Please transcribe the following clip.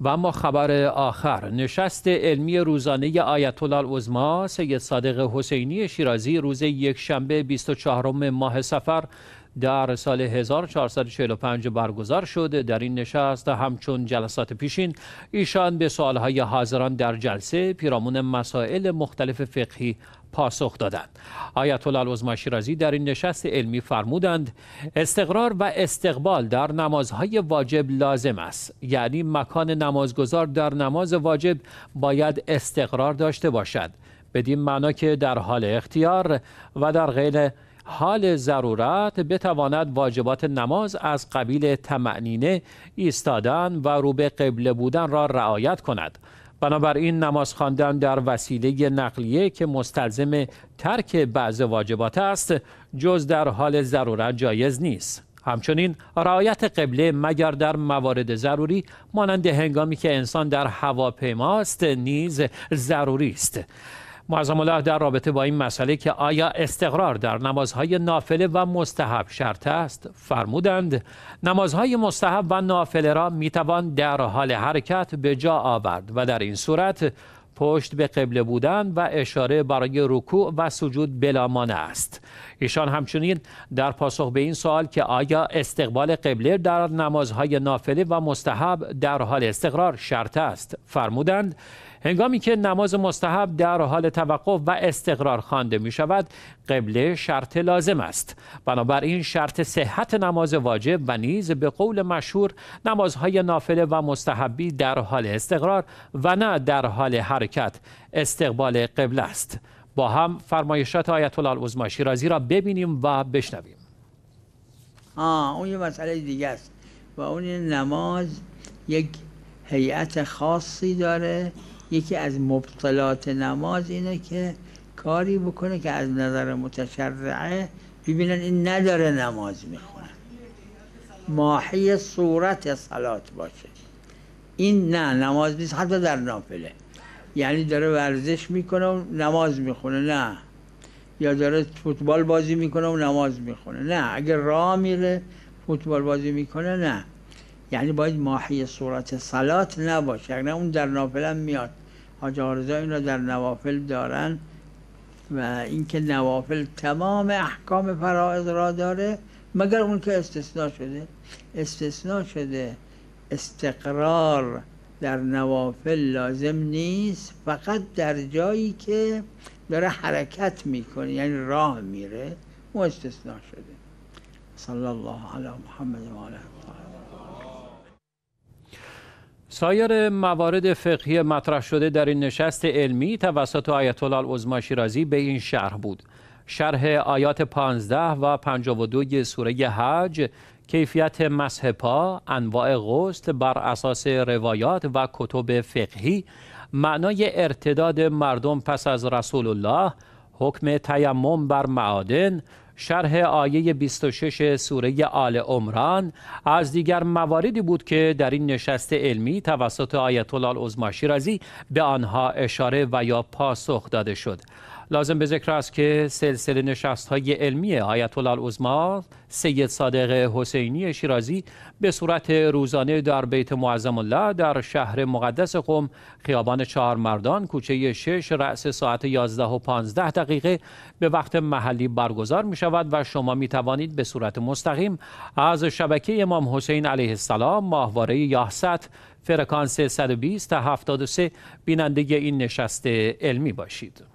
و اما خبر آخر نشست علمی روزانه آیت الله سید صادق حسینی شیرازی روز شنبه 24 ماه سفر در سال 1445 برگزار شد در این نشست همچون جلسات پیشین ایشان به سوالهای حاضران در جلسه پیرامون مسائل مختلف فقهی پاسخ دادند آیت الله العظما شیرازی در این نشست علمی فرمودند استقرار و استقبال در نمازهای واجب لازم است یعنی مکان نمازگزار در نماز واجب باید استقرار داشته باشد بدین معنا که در حال اختیار و در غیر حال ضرورت بتواند واجبات نماز از قبیل تمعنینه ایستادن و روبه قبله بودن را رعایت کند بنابراین نماز خواندن در وسیله نقلیه که مستلزم ترک بعض واجبات است جز در حال ضرورت جایز نیست همچنین رعایت قبله مگر در موارد ضروری مانند هنگامی که انسان در هواپیماست، نیز ضروری است معظم الله در رابطه با این مسئله که آیا استقرار در نمازهای نافله و مستحب شرط است فرمودند نمازهای مستحب و نافله را میتوان در حال حرکت به جا آورد و در این صورت پشت به قبله بودن و اشاره برای رکوع و سجود بلامانه است ایشان همچنین در پاسخ به این سوال که آیا استقبال قبله در نمازهای نافله و مستحب در حال استقرار شرط است فرمودند هنگامی که نماز مستحب در حال توقف و استقرار خوانده می شود قبله شرط لازم است بنابراین شرط صحت نماز واجب و نیز به قول مشهور نمازهای نافله و مستحبی در حال استقرار و نه در حال حرکت استقبال قبله است با هم فرمایشات آیت الله العظما شیرازی را ببینیم و بشنویم آه اون یه مسئله دیگه است و اون نماز یک هیئت خاصی داره یکی از مبطلات نماز اینه که کاری بکنه که از نظر متشرعه ببینن این نداره نماز میخونه ماهی صورت صلات باشه این نه نماز نیست حتی در نافله یعنی داره ورزش میکنه و نماز میخونه نه یا داره فوتبال بازی میکنه و نماز میخونه نه اگر راه میره فوتبال بازی میکنه نه یعنی باید ماهی صورت صلات نباشه اگر نه اون در نافله میاد حاج آرزا این را در نوافل دارن و اینکه نوافل تمام احکام فرائض را داره مگر اون که استثناء شده استثناء شده استقرار در نوافل لازم نیست فقط در جایی که داره حرکت میکنه یعنی راه میره اون استثناء شده صلی الله علی محمد و علی سایر موارد فقهی مطرح شده در این نشست علمی توسط آیت الله عظما شیرازی به این شرح بود شرح آیات 15 و 52 سوره حج کیفیت مسح پا انواع غسل بر اساس روایات و کتب فقهی معنای ارتداد مردم پس از رسول الله حکم تیمم بر معادن شرح آیه 26 سوره آل عمران از دیگر مواردی بود که در این نشست علمی توسط آیت الله رزی به آنها اشاره و یا پاسخ داده شد لازم به ذکر است که سلسله نشست های علمی آیت الله سید صادق حسینی شیرازی به صورت روزانه در بیت معظم الله در شهر مقدس قم خیابان چهار مردان کوچه شش رأس ساعت 11 و 15 دقیقه به وقت محلی برگزار می شود و شما می توانید به صورت مستقیم از شبکه امام حسین علیه السلام ماهواره یاهست فرکانس 120 تا 73 بیننده این نشست علمی باشید.